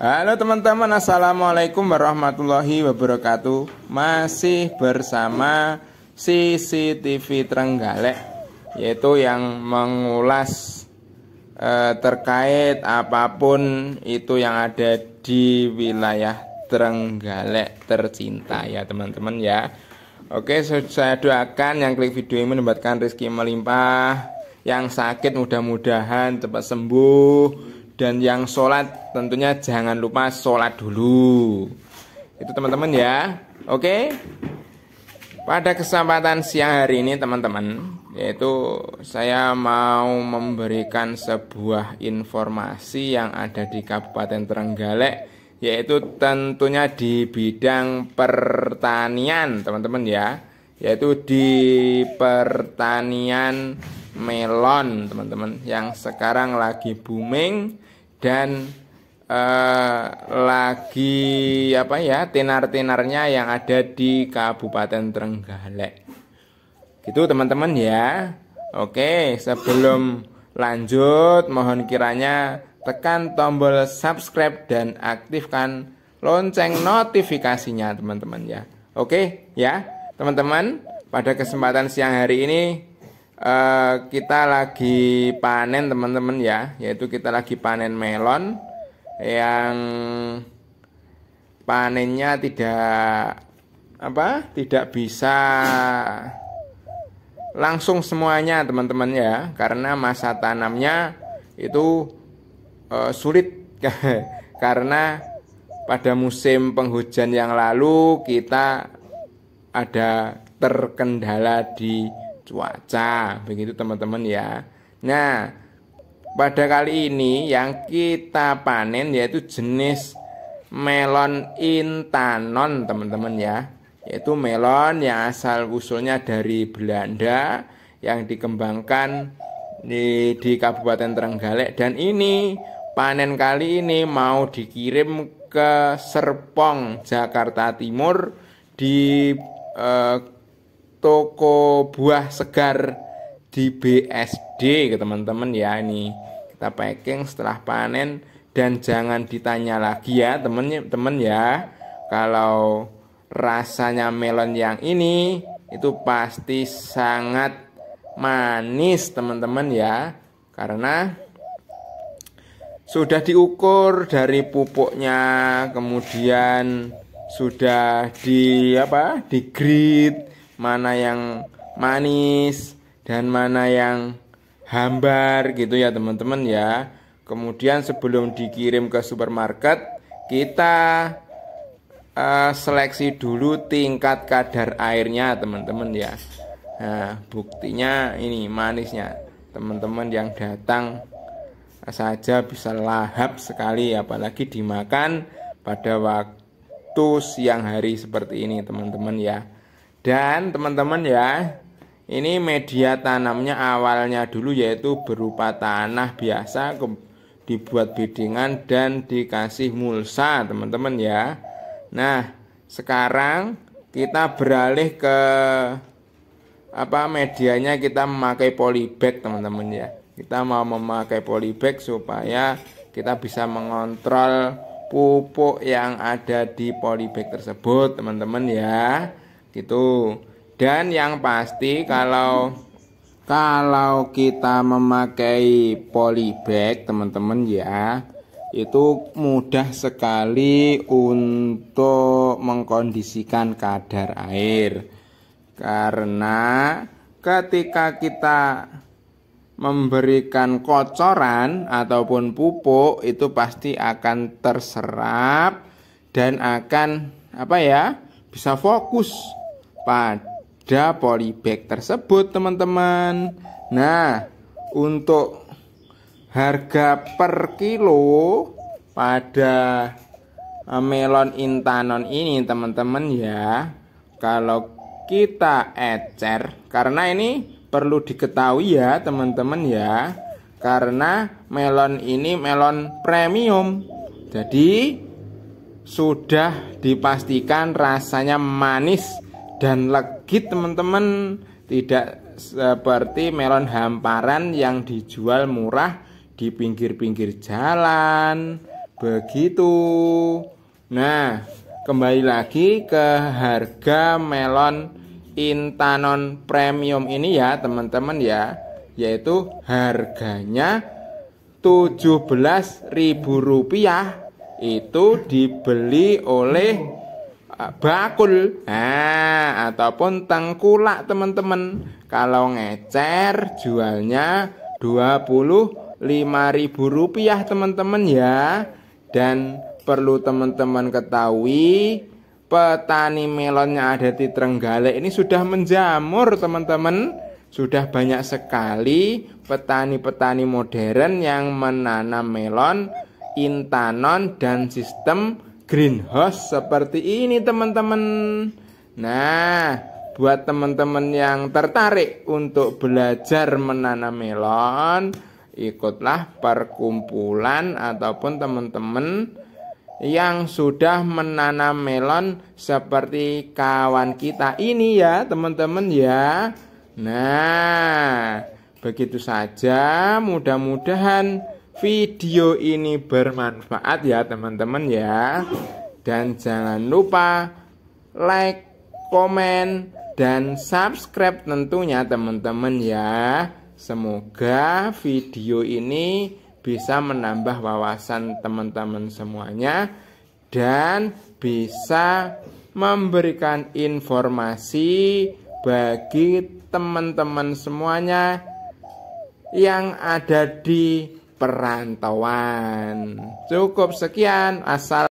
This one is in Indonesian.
Halo teman-teman, Assalamualaikum warahmatullahi wabarakatuh Masih bersama CCTV Trenggalek Yaitu yang mengulas eh, terkait apapun itu yang ada di wilayah Trenggalek tercinta ya teman-teman ya Oke, saya doakan yang klik video ini mendapatkan rezeki melimpah Yang sakit mudah-mudahan cepat sembuh dan yang sholat tentunya jangan lupa sholat dulu itu teman-teman ya oke pada kesempatan siang hari ini teman-teman yaitu saya mau memberikan sebuah informasi yang ada di Kabupaten Terenggalek, yaitu tentunya di bidang pertanian teman-teman ya yaitu di pertanian melon teman-teman yang sekarang lagi booming dan eh, lagi apa ya tenar-tenarnya yang ada di Kabupaten Trenggalek. Gitu teman-teman ya. Oke, sebelum lanjut mohon kiranya tekan tombol subscribe dan aktifkan lonceng notifikasinya teman-teman ya. Oke ya, teman-teman, pada kesempatan siang hari ini Eh, kita lagi panen teman-teman ya yaitu kita lagi panen melon yang panennya tidak apa tidak bisa langsung semuanya teman-teman ya karena masa tanamnya itu uh, sulit karena pada musim penghujan yang lalu kita ada terkendala di cuaca begitu teman-teman ya nah pada kali ini yang kita panen yaitu jenis melon intanon teman-teman ya yaitu melon yang asal usulnya dari Belanda yang dikembangkan di, di Kabupaten Trenggalek dan ini panen kali ini mau dikirim ke Serpong Jakarta Timur di eh, toko buah segar di BSD ke teman-teman ya ini kita packing setelah panen dan jangan ditanya lagi ya temen-temen ya kalau rasanya melon yang ini itu pasti sangat manis teman-teman ya karena sudah diukur dari pupuknya kemudian sudah di apa di grid mana yang manis dan mana yang hambar gitu ya teman-teman ya. Kemudian sebelum dikirim ke supermarket kita uh, seleksi dulu tingkat kadar airnya teman-teman ya. Nah, buktinya ini manisnya teman-teman yang datang eh, saja bisa lahap sekali apalagi dimakan pada waktu siang hari seperti ini teman-teman ya. Dan teman-teman ya, ini media tanamnya awalnya dulu yaitu berupa tanah biasa dibuat bidingan dan dikasih mulsa teman-teman ya. Nah, sekarang kita beralih ke apa medianya kita memakai polybag teman-teman ya. Kita mau memakai polybag supaya kita bisa mengontrol pupuk yang ada di polybag tersebut teman-teman ya gitu dan yang pasti kalau kalau kita memakai polybag teman-teman ya itu mudah sekali untuk mengkondisikan kadar air karena ketika kita memberikan kocoran ataupun pupuk itu pasti akan terserap dan akan apa ya bisa fokus pada polybag tersebut teman-teman Nah untuk harga per kilo pada eh, melon intanon ini teman-teman ya kalau kita ecer karena ini perlu diketahui ya teman-teman ya karena melon ini melon premium jadi sudah dipastikan rasanya manis dan legit teman-teman tidak seperti melon hamparan yang dijual murah di pinggir-pinggir jalan begitu nah kembali lagi ke harga melon Intanon premium ini ya teman-teman ya yaitu harganya rp rupiah itu dibeli oleh bakul nah, ataupun tengkulak teman-teman kalau ngecer jualnya Rp25.000 teman-teman ya dan perlu teman-teman ketahui petani melonnya ada di Trenggalek ini sudah menjamur teman-teman sudah banyak sekali petani-petani modern yang menanam melon, intanon dan sistem greenhouse oh, seperti ini teman-teman Nah buat teman-teman yang tertarik untuk belajar menanam melon Ikutlah perkumpulan ataupun teman-teman yang sudah menanam melon seperti kawan kita ini ya teman-teman ya Nah begitu saja mudah-mudahan video ini bermanfaat ya teman-teman ya dan jangan lupa like, komen, dan subscribe tentunya teman-teman ya. Semoga video ini bisa menambah wawasan teman-teman semuanya dan bisa memberikan informasi bagi teman-teman semuanya yang ada di perantauan. Cukup sekian. Asal